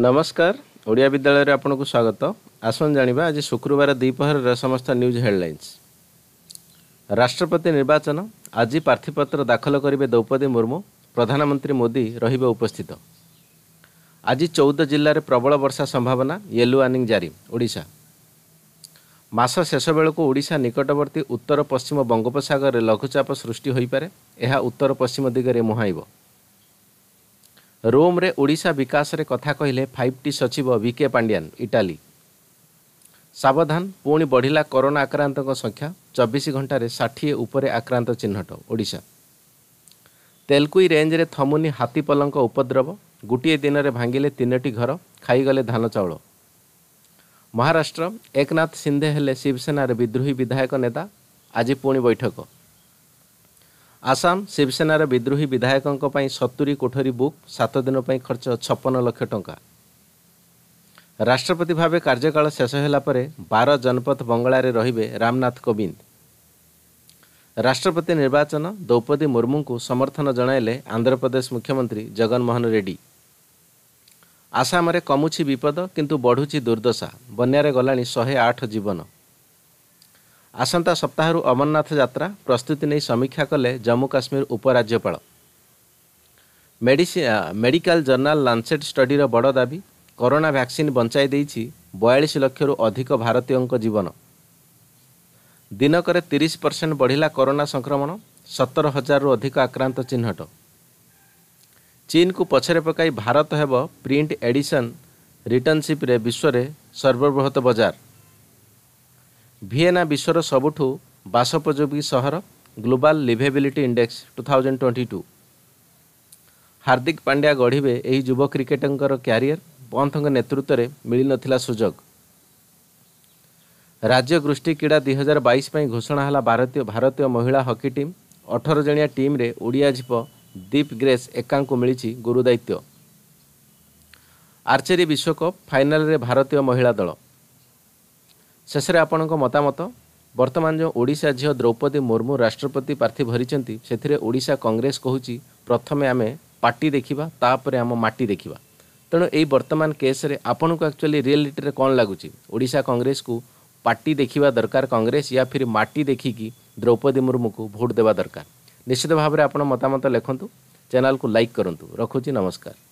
ନମସ୍କାର ଓଡ଼ିଆ ବିଦ୍ୟାଳୟରେ ଆପଣଙ୍କୁ ସ୍ୱାଗତ ଆସନ୍ତୁ ଜାଣିବା ଆଜି ଶୁକ୍ରବାର ଦ୍ୱିପହରର ସମସ୍ତ ନ୍ୟୁଜ୍ ହେଡ଼ଲାଇନ୍ସ ରାଷ୍ଟ୍ରପତି ନିର୍ବାଚନ ଆଜି ପ୍ରାର୍ଥୀପତ୍ର ଦାଖଲ କରିବେ ଦ୍ରୌପଦୀ ମୁର୍ମୁ ପ୍ରଧାନମନ୍ତ୍ରୀ ମୋଦି ରହିବେ ଉପସ୍ଥିତ ଆଜି ଚଉଦ ଜିଲ୍ଲାରେ ପ୍ରବଳ ବର୍ଷା ସମ୍ଭାବନା ୟେଲୋ ୱାର୍ଣ୍ଣିଂ ଜାରି ଓଡ଼ିଶା ମାସ ଶେଷ ବେଳକୁ ଓଡ଼ିଶା ନିକଟବର୍ତ୍ତୀ ଉତ୍ତର ପଶ୍ଚିମ ବଙ୍ଗୋପସାଗରରେ ଲଘୁଚାପ ସୃଷ୍ଟି ହୋଇପାରେ ଏହା ଉତ୍ତର ପଶ୍ଚିମ ଦିଗରେ ମୁହାଁଇବ ରୋମ୍ରେ ଓଡ଼ିଶା ବିକାଶରେ କଥା କହିଲେ ଫାଇଭ୍ ଟି ସଚିବ ବିକେ ପାଣ୍ଡିଆନ୍ ଇଟାଲୀ ସାବଧାନ ପୁଣି ବଢ଼ିଲା କରୋନା ଆକ୍ରାନ୍ତଙ୍କ ସଂଖ୍ୟା ଚବିଶ ଘଣ୍ଟାରେ ଷାଠିଏ ଉପରେ ଆକ୍ରାନ୍ତ ଚିହ୍ନଟ ଓଡ଼ିଶା ତେଲକୁଇ ରେଞ୍ଜରେ ଥମୁନି ହାତୀପଲଙ୍କ ଉପଦ୍ରବ ଗୋଟିଏ ଦିନରେ ଭାଙ୍ଗିଲେ ତିନୋଟି ଘର ଖାଇଗଲେ ଧାନ ଚାଉଳ ମହାରାଷ୍ଟ୍ର ଏକନାଥ ସିନ୍ଧେ ହେଲେ ଶିବସେନାର ବିଦ୍ରୋହୀ ବିଧାୟକ ନେତା ଆଜି ପୁଣି ବୈଠକ ଆସାମ ଶିବସେନାର ବିଦ୍ରୋହୀ ବିଧାୟକଙ୍କ ପାଇଁ ସତୁରି କୋଠରୀ ବୁକ୍ ସାତ ଦିନ ପାଇଁ ଖର୍ଚ୍ଚ ଛପନ ଲକ୍ଷ ଟଙ୍କା ରାଷ୍ଟ୍ରପତି ଭାବେ କାର୍ଯ୍ୟକାଳ ଶେଷ ହେଲା ପରେ ବାର ଜନପଥ ବଙ୍ଗଳାରେ ରହିବେ ରାମନାଥ କୋବିନ୍ଦ ରାଷ୍ଟ୍ରପତି ନିର୍ବାଚନ ଦ୍ରୌପଦୀ ମୁର୍ମୁଙ୍କୁ ସମର୍ଥନ ଜଣାଇଲେ ଆନ୍ଧ୍ରପ୍ରଦେଶ ମୁଖ୍ୟମନ୍ତ୍ରୀ ଜଗନମୋହନ ରେଡ୍ଡି ଆସାମରେ କମୁଛି ବିପଦ କିନ୍ତୁ ବଢ଼ୁଛି ଦୁର୍ଦ୍ଦଶା ବନ୍ୟାରେ ଗଲାଣି ଶହେ ଆଠ ଜୀବନ ଆସନ୍ତା ସପ୍ତାହରୁ ଅମରନାଥ ଯାତ୍ରା ପ୍ରସ୍ତୁତି ନେଇ ସମୀକ୍ଷା କଲେ ଜମ୍ମୁ କାଶ୍ମୀର ଉପରାଜ୍ୟପାଳ ମେଡ଼ିକାଲ ଜର୍ନାଲ ଲାନ୍ସେଟ୍ ଷ୍ଟଡିର ବଡ଼ ଦାବି କରୋନା ଭ୍ୟାକ୍ସିନ୍ ବଞ୍ଚାଇ ଦେଇଛି ବୟାଳିଶ ଲକ୍ଷରୁ ଅଧିକ ଭାରତୀୟଙ୍କ ଜୀବନ ଦିନକରେ ତିରିଶ ପରସେଣ୍ଟ ବଢ଼ିଲା କରୋନା ସଂକ୍ରମଣ ସତର ହଜାରରୁ ଅଧିକ ଆକ୍ରାନ୍ତ ଚିହ୍ନଟ ଚୀନ୍କୁ ପଛରେ ପକାଇ ଭାରତ ହେବ ପ୍ରିଣ୍ଟ ଏଡିସନ୍ ରିଟର୍ଣ୍ଣସିପ୍ରେ ବିଶ୍ୱରେ ସର୍ବବୃହତ ବଜାର ଭିଏନା ବିଶ୍ୱର ସବୁଠୁ ବାସପଯୋଗୀ ସହର global liveability index two thousand twenty two Hardik Pandya ଗଢ଼ିବେ ଏହି ଯୁବ କ୍ରିକେଟଙ୍କର କ୍ୟାରିୟର ପନ୍ଥଙ୍କ ନେତୃତ୍ୱରେ ମିଳିନଥିଲା ସୁଯୋଗ ରାଜ୍ୟ ଗୋଷ୍ଠୀ କ୍ରୀଡ଼ା ଦୁଇ ହଜାର ବାଇଶ ପାଇଁ ଘୋଷଣା ହେଲା ଭାରତୀୟ ଭାରତୀୟ ମହିଳା ହକି ଟିମ୍ ଅଠର ଜଣିଆ ଟିମ୍ରେ ଓଡ଼ିଆ ଝିପ ଦୀପ୍ ଗ୍ରେସ୍ ଏକାଙ୍କୁ ମିଳିଛି ଗୁରୁଦାୟିତ୍ୱ ଆର୍ଚେରୀ ବିଶ୍ୱକପ୍ ଫାଇନାଲ୍ରେ ଭାରତୀୟ ମହିଳା ଦଳ ଶେଷରେ ଆପଣଙ୍କ ମତାମତ ବର୍ତ୍ତମାନ ଯେଉଁ ଓଡ଼ିଶା ଝିଅ ଦ୍ରୌପଦୀ ମୁର୍ମୁ ରାଷ୍ଟ୍ରପତି ପ୍ରାର୍ଥୀ ଭରିଛନ୍ତି ସେଥିରେ ଓଡ଼ିଶା କଂଗ୍ରେସ କହୁଛି ପ୍ରଥମେ ଆମେ ପାର୍ଟି ଦେଖିବା ତାପରେ ଆମ ମାଟି ଦେଖିବା ତେଣୁ ଏଇ ବର୍ତ୍ତମାନ କେସ୍ରେ ଆପଣଙ୍କୁ ଆକ୍ଚୁଆଲି ରିଆଲିଟିରେ କ'ଣ ଲାଗୁଛି ଓଡ଼ିଶା କଂଗ୍ରେସକୁ ପାର୍ଟି ଦେଖିବା ଦରକାର କଂଗ୍ରେସ ୟା ଫିର୍ ମାଟି ଦେଖିକି ଦ୍ରୌପଦୀ ମୁର୍ମୁକୁ ଭୋଟ୍ ଦେବା ଦରକାର ନିଶ୍ଚିତ ଭାବରେ ଆପଣ ମତାମତ ଲେଖନ୍ତୁ ଚ୍ୟାନେଲ୍କୁ ଲାଇକ୍ କରନ୍ତୁ ରଖୁଛି ନମସ୍କାର